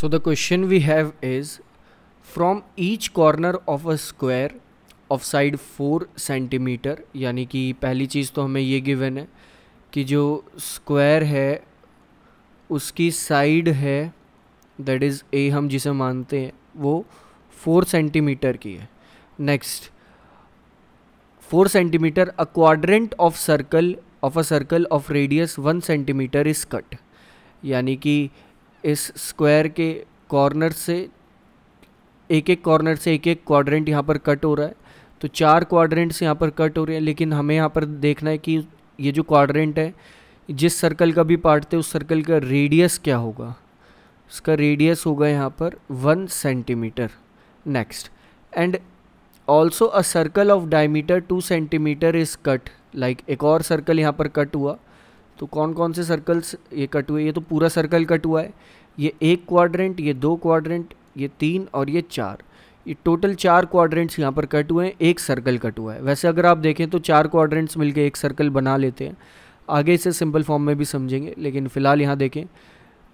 so the question we have is from each corner of a square of side four centimetre यानी कि पहली चीज़ तो हमें ये गिवन है कि जो स्क्वायर है उसकी साइड है दैट इज़ ए हम जिसे मानते हैं वो फोर सेंटीमीटर की है next four centimetre a quadrant of circle of a circle of radius one centimetre is cut यानी कि इस स्क्वायर के कॉर्नर से एक एक कॉर्नर से एक एक क्वाड्रेंट यहाँ पर कट हो रहा है तो चार से यहाँ पर कट हो रहे हैं लेकिन हमें यहाँ पर देखना है कि ये जो क्वाड्रेंट है जिस सर्कल का भी पार्ट थे उस सर्कल का रेडियस क्या होगा उसका रेडियस होगा यहाँ पर one centimetre next and also a circle of diameter two centimetre is cut like एक और सर्कल यहाँ पर कट हुआ तो कौन कौन से सर्कल्स ये कट हुए ये तो पूरा सर्कल कट हुआ है ये एक क्वाड्रेंट ये दो क्वाड्रेंट ये तीन और ये चार ये टोटल चार क्वाड्रेंट्स यहाँ पर कट हुए हैं एक सर्कल कट हुआ है वैसे अगर आप देखें तो चार क्वाड्रेंट्स मिलके एक सर्कल बना लेते हैं आगे इसे सिंपल फॉर्म में भी समझेंगे लेकिन फ़िलहाल यहाँ देखें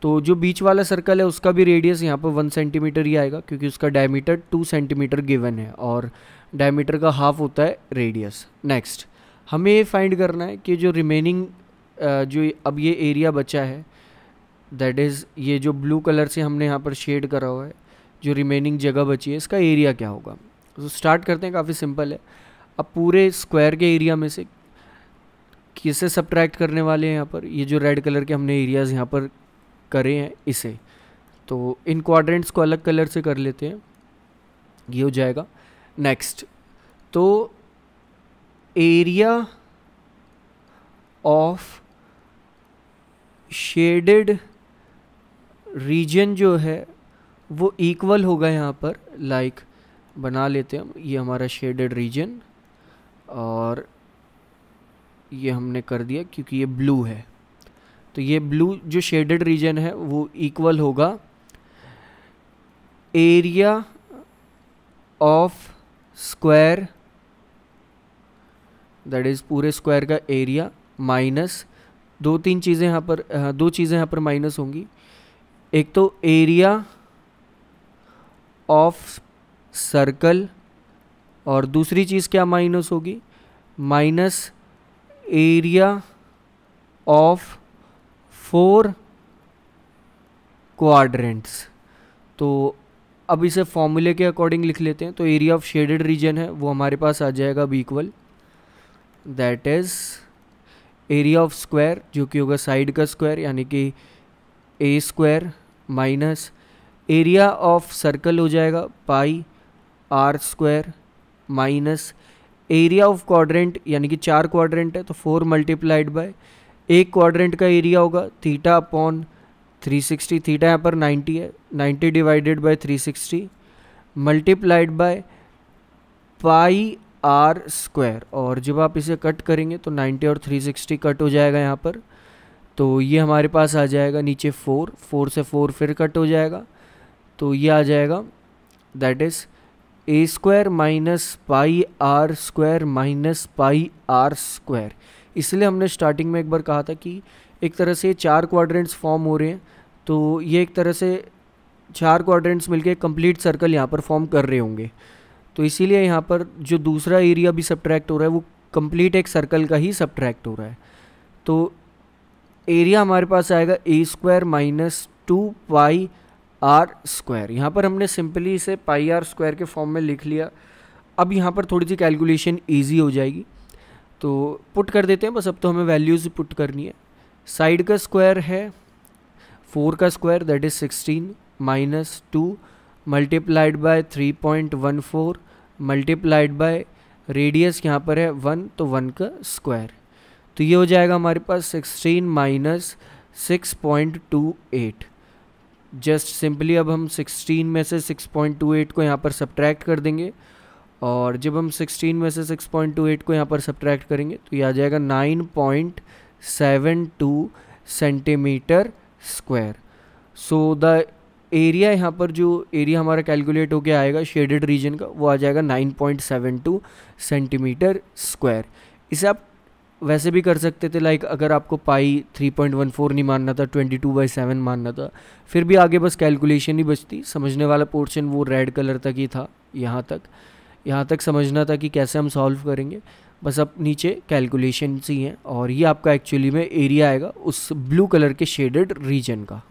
तो जो बीच वाला सर्कल है उसका भी रेडियस यहाँ पर वन सेंटीमीटर ही आएगा क्योंकि उसका डायमीटर टू सेंटीमीटर गिवन है और डायमीटर का हाफ होता है रेडियस नेक्स्ट हमें ये फाइंड करना है कि जो रिमेनिंग जो अब ये एरिया बचा है दैट इज़ ये जो ब्लू कलर से हमने यहाँ पर शेड करा हुआ है जो रिमेनिंग जगह बची है इसका एरिया क्या होगा तो स्टार्ट करते हैं काफ़ी सिंपल है अब पूरे स्क्वायर के एरिया में से किसे सब्ट्रैक्ट करने वाले हैं यहाँ पर ये जो रेड कलर के हमने एरियाज़ यहाँ पर करे हैं इसे तो इन क्वाड्रेंट्स को अलग कलर से कर लेते हैं ये हो जाएगा नेक्स्ट तो एरिया ऑफ शेडेड रीजन जो है वो इक्वल होगा यहाँ पर लाइक like, बना लेते हैं हम ये हमारा शेडेड रीजन और ये हमने कर दिया क्योंकि ये ब्लू है तो ये ब्लू जो शेडेड रीजन है वो इक्वल होगा area of square that is पूरे स्क्वायर का एरिया माइनस दो तीन चीज़ें यहाँ पर दो चीज़ें यहाँ पर माइनस होंगी एक तो एरिया ऑफ सर्कल और दूसरी चीज़ क्या माइनस होगी minus area of four quadrants तो अब इसे फॉर्मूले के अकॉर्डिंग लिख लेते हैं तो एरिया ऑफ शेडेड रीजन है वो हमारे पास आ जाएगा अब equal that is area of square जो कि होगा साइड का स्क्वायर यानी कि A square minus area of circle हो जाएगा pi r square minus area of quadrant यानी कि चार क्वाड्रेंट है तो फोर मल्टीप्लाइड बाय एक क्वाड्रेंट का एरिया होगा थीटा अपॉन 360 थीटा यहाँ पर 90 है 90 divided by 360 multiplied by pi r square और जब आप इसे कट करेंगे तो 90 और 360 कट हो जाएगा यहाँ पर तो ये हमारे पास आ जाएगा नीचे फोर फोर से फोर फिर कट हो जाएगा तो ये आ जाएगा that is A square minus pi r square minus pi r square इसलिए हमने स्टार्टिंग में एक बार कहा था कि एक तरह से चार क्वाड्रेंट्स फॉर्म हो रहे हैं तो ये एक तरह से चार क्वाड्रेंट्स मिलके कंप्लीट सर्कल यहाँ पर फॉर्म कर रहे होंगे तो इसीलिए यहाँ पर जो दूसरा एरिया भी सब्ट्रैक्ट हो रहा है वो कंप्लीट एक सर्कल का ही सब्ट्रैक्ट हो रहा है तो एरिया हमारे पास आएगा A square minus two pi r square यहाँ पर हमने सिंपली इसे पाई आर स्क्वायर के फॉर्म में लिख लिया अब यहाँ पर थोड़ी सी कैलकुलेशन ईजी हो जाएगी तो पुट कर देते हैं बस अब तो हमें वैल्यूज़ पुट करनी है साइड का स्क्वायर है फोर का square that is sixteen minus two multiplied by three point one four multiplied by radius यहाँ पर है वन तो वन का स्क्वायर तो ये हो जाएगा हमारे पास sixteen minus six point two eight just simply अब हम सिक्सटीन में से सिक्स पॉइंट टू एट को यहाँ पर सब्ट्रैक्ट कर देंगे और जब हम सिक्सटीन में से सिक्स पॉइंट टू एट को यहाँ पर सब्ट्रैक्ट करेंगे तो ये आ जाएगा nine point seven two centimetre square so the area यहाँ पर जो एरिया हमारा कैलकुलेट होके आएगा शेडेड रीजन का वो आ जाएगा 9.72 सेंटीमीटर स्क्वायर इसे आप वैसे भी कर सकते थे लाइक अगर आपको पाई 3.14 नहीं मानना था 22 टू बाई सेवन मानना था फिर भी आगे बस कैलकुलेशन ही बचती समझने वाला पोर्शन वो रेड कलर तक ही था यहाँ तक यहाँ तक समझना था कि कैसे हम सॉल्व करेंगे बस अब नीचे कैलकुलेशन ही हैं और ये आपका एक्चुअली में एरिया आएगा उस ब्लू कलर के शेडेड रीजन का